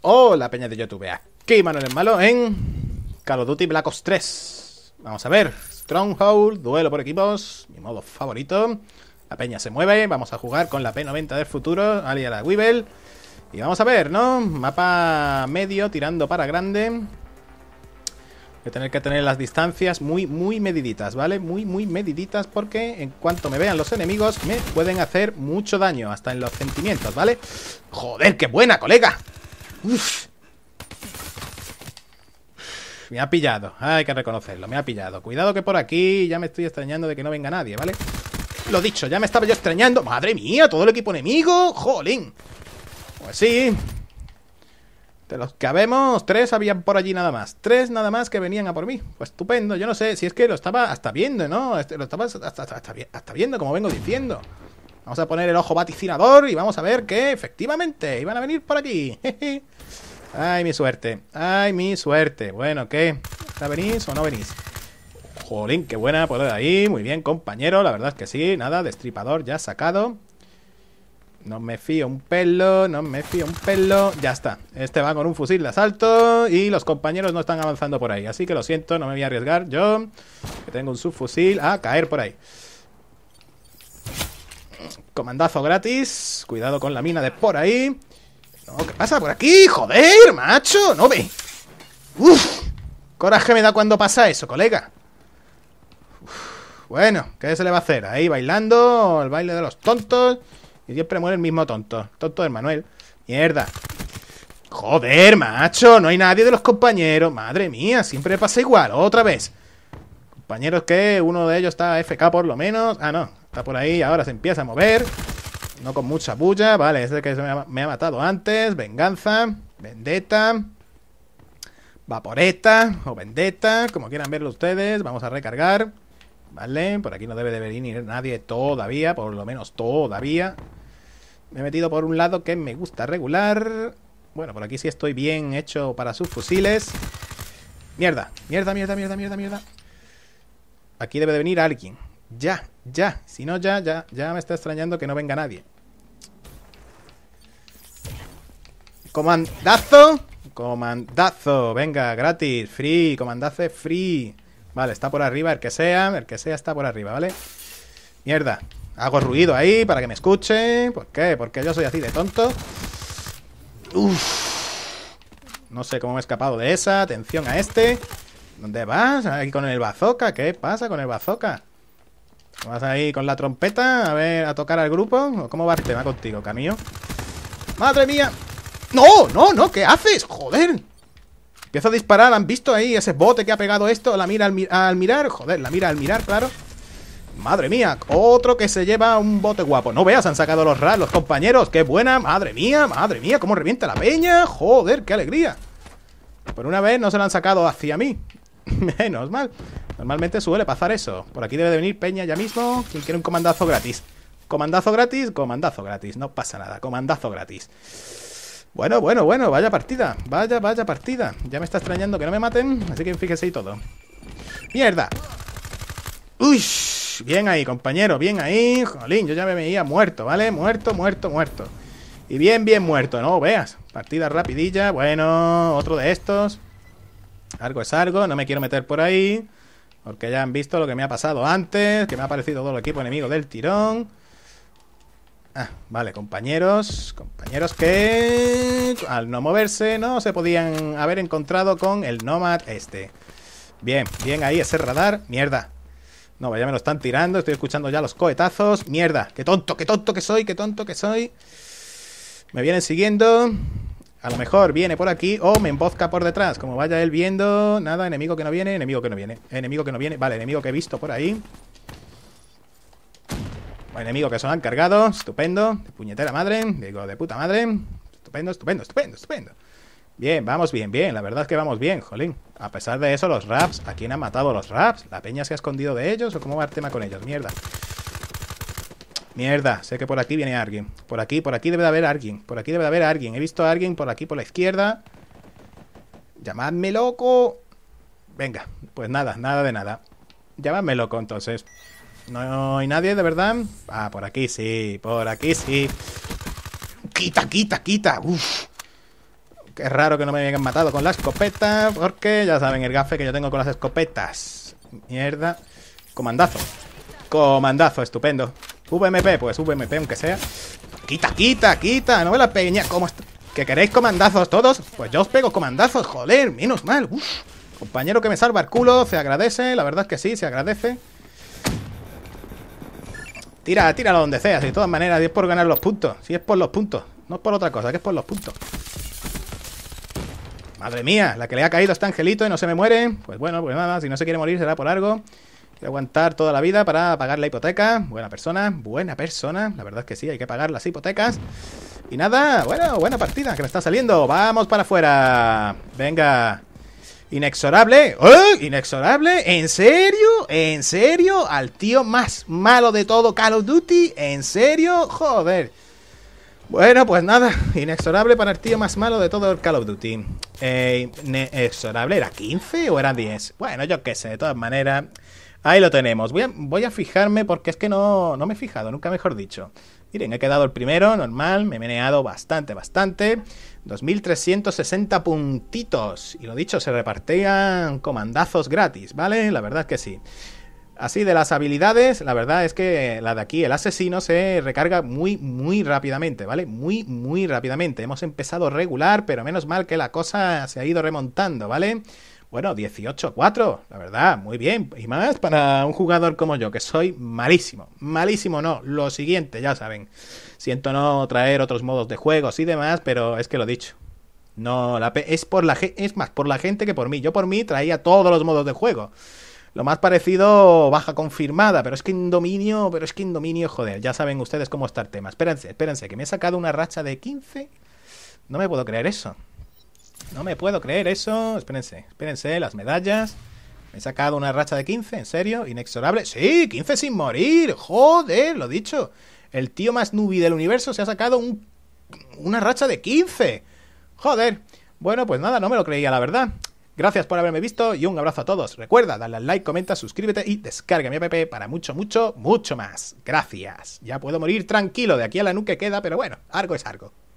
Hola peña de YouTube, aquí Manuel el Malo en Call of Duty Black Ops 3 Vamos a ver, Stronghold, duelo por equipos, mi modo favorito La peña se mueve, vamos a jugar con la P90 del futuro, aliada la Weevil Y vamos a ver, ¿no? Mapa medio tirando para grande Voy a tener que tener las distancias muy, muy mediditas, ¿vale? Muy, muy mediditas porque en cuanto me vean los enemigos me pueden hacer mucho daño Hasta en los sentimientos, ¿vale? ¡Joder, qué buena, colega! Me ha pillado, hay que reconocerlo, me ha pillado Cuidado que por aquí ya me estoy extrañando de que no venga nadie, ¿vale? Lo dicho, ya me estaba yo extrañando ¡Madre mía! Todo el equipo enemigo, jolín Pues sí De los que habemos, tres habían por allí nada más Tres nada más que venían a por mí Pues estupendo, yo no sé, si es que lo estaba hasta viendo, ¿no? Este, lo estaba hasta viendo, como vengo diciendo Vamos a poner el ojo vaticinador y vamos a ver que efectivamente iban a venir por aquí. Ay, mi suerte. Ay, mi suerte. Bueno, ¿qué? venís o no venís? Jolín, qué buena poder ahí. Muy bien, compañero. La verdad es que sí. Nada, destripador ya sacado. No me fío un pelo, no me fío un pelo. Ya está. Este va con un fusil de asalto y los compañeros no están avanzando por ahí. Así que lo siento, no me voy a arriesgar. Yo, que tengo un subfusil, a caer por ahí. Comandazo gratis. Cuidado con la mina de por ahí. ¿qué pasa por aquí? ¡Joder, macho! ¡No ve! ¡Uf! Coraje me da cuando pasa eso, colega. Bueno, ¿qué se le va a hacer? Ahí bailando, el baile de los tontos. Y siempre muere el mismo tonto. Tonto de Manuel. Mierda. Joder, macho. No hay nadie de los compañeros. Madre mía, siempre pasa igual. Otra vez. Compañeros que uno de ellos está FK por lo menos. Ah, no. Está por ahí, ahora se empieza a mover. No con mucha bulla. Vale, es el que me ha, me ha matado antes. Venganza. Vendetta. Vaporeta o Vendetta, como quieran verlo ustedes. Vamos a recargar. Vale, por aquí no debe de venir nadie todavía, por lo menos todavía. Me he metido por un lado que me gusta regular. Bueno, por aquí sí estoy bien hecho para sus fusiles. Mierda, mierda, mierda, mierda, mierda, mierda. Aquí debe de venir alguien. Ya, ya. Si no, ya, ya, ya me está extrañando que no venga nadie. Comandazo. Comandazo. Venga, gratis. Free. Comandazo free. Vale, está por arriba el que sea. El que sea está por arriba, ¿vale? Mierda. Hago ruido ahí para que me escuchen. ¿Por qué? Porque yo soy así de tonto. Uf. No sé cómo me he escapado de esa. Atención a este. ¿Dónde vas? Aquí con el bazooka. ¿Qué pasa con el bazooka? Vas ahí con la trompeta a ver, a tocar al grupo. ¿Cómo va el tema contigo, Camillo? ¡Madre mía! ¡No! ¡No, no! ¿Qué haces? ¡Joder! Empiezo a disparar, han visto ahí ese bote que ha pegado esto La mira al, mirar, joder, la mira al mirar, claro Madre mía, otro que se lleva un bote guapo No veas, han sacado los RAS, los compañeros Qué buena, madre mía, madre mía Cómo revienta la peña, joder, qué alegría Por una vez no se lo han sacado hacia mí Menos mal Normalmente suele pasar eso. Por aquí debe de venir Peña ya mismo. Quien quiere un comandazo gratis. Comandazo gratis, comandazo gratis. No pasa nada, comandazo gratis. Bueno, bueno, bueno, vaya partida. Vaya, vaya partida. Ya me está extrañando que no me maten, así que fíjese y todo. ¡Mierda! ¡Uy! Bien ahí, compañero, bien ahí. Jolín, yo ya me veía muerto, ¿vale? Muerto, muerto, muerto. Y bien, bien muerto, no veas. Partida rapidilla. Bueno, otro de estos. Algo es algo, no me quiero meter por ahí. Porque ya han visto lo que me ha pasado antes, que me ha aparecido todo el equipo enemigo del tirón. Ah, vale, compañeros, compañeros que al no moverse no se podían haber encontrado con el Nomad este. Bien, bien ahí ese radar, mierda. No, ya me lo están tirando, estoy escuchando ya los cohetazos, mierda, qué tonto, qué tonto que soy, qué tonto que soy. Me vienen siguiendo. A lo mejor viene por aquí o me embozca por detrás. Como vaya él viendo. Nada, enemigo que no viene, enemigo que no viene. Enemigo que no viene. Vale, enemigo que he visto por ahí. Enemigo que son han cargado. Estupendo. De puñetera madre. Digo, de puta madre. Estupendo, estupendo, estupendo, estupendo. Bien, vamos bien, bien. La verdad es que vamos bien, jolín. A pesar de eso, los raps. ¿A quién han matado los raps? ¿La peña se ha escondido de ellos o cómo va el tema con ellos? Mierda. Mierda, sé que por aquí viene alguien. Por aquí, por aquí debe de haber alguien. Por aquí debe de haber alguien. He visto a alguien por aquí, por la izquierda. Llamadme loco. Venga, pues nada, nada de nada. Llamadme loco entonces. No hay nadie, de verdad. Ah, por aquí sí, por aquí sí. Quita, quita, quita. Uf. Qué raro que no me hayan matado con la escopeta. Porque ya saben el gafe que yo tengo con las escopetas. Mierda. Comandazo. Comandazo, estupendo. VMP, pues VMP aunque sea Quita, quita, quita, no me la peña ¿Cómo está? ¿Que queréis comandazos todos? Pues yo os pego comandazos, joder, menos mal Compañero que me salva el culo, se agradece La verdad es que sí, se agradece Tira, tíralo donde sea, de todas maneras, Dios es por ganar los puntos Si es por los puntos, no es por otra cosa, que es por los puntos Madre mía, la que le ha caído está este angelito y no se me muere Pues bueno, pues nada, si no se quiere morir será por algo aguantar toda la vida para pagar la hipoteca. Buena persona, buena persona. La verdad es que sí, hay que pagar las hipotecas. Y nada, bueno, buena partida que me está saliendo. Vamos para afuera. Venga. Inexorable. ¿Inexorable? ¿En serio? ¿En serio? Al tío más malo de todo Call of Duty. ¿En serio? Joder. Bueno, pues nada, inexorable para el tío más malo de todo el Call of Duty. Eh, ¿Inexorable era 15 o era 10? Bueno, yo qué sé, de todas maneras. Ahí lo tenemos. Voy a, fijarme porque es que no, no me he fijado, nunca mejor dicho. Miren, he quedado el primero, normal, me he meneado bastante, bastante. 2360 puntitos. Y lo dicho, se repartían comandazos gratis, ¿vale? La verdad que sí. Así, de las habilidades, la verdad es que la de aquí, el asesino, se recarga muy, muy rápidamente, ¿vale? Muy, muy rápidamente. Hemos empezado regular, pero menos mal que la cosa se ha ido remontando, ¿vale? Bueno, 18-4, la verdad, muy bien. Y más para un jugador como yo, que soy malísimo. Malísimo no, lo siguiente, ya saben. Siento no traer otros modos de juegos y demás, pero es que lo he dicho. No, la es, por la, es más por la gente que por mí. Yo por mí traía todos los modos de juego. Lo más parecido, baja confirmada, pero es que Indominio, pero es que Indominio, joder, ya saben ustedes cómo está el tema. Espérense, espérense, que me he sacado una racha de 15. No me puedo creer eso. No me puedo creer eso. Espérense, espérense, las medallas. Me he sacado una racha de 15, ¿en serio? Inexorable. Sí, 15 sin morir. Joder, lo dicho. El tío más nubi del universo se ha sacado un, una racha de 15. Joder. Bueno, pues nada, no me lo creía, la verdad. Gracias por haberme visto y un abrazo a todos. Recuerda, dale al like, comenta, suscríbete y descarga mi app para mucho, mucho, mucho más. Gracias. Ya puedo morir tranquilo, de aquí a la nuque queda, pero bueno, algo es algo.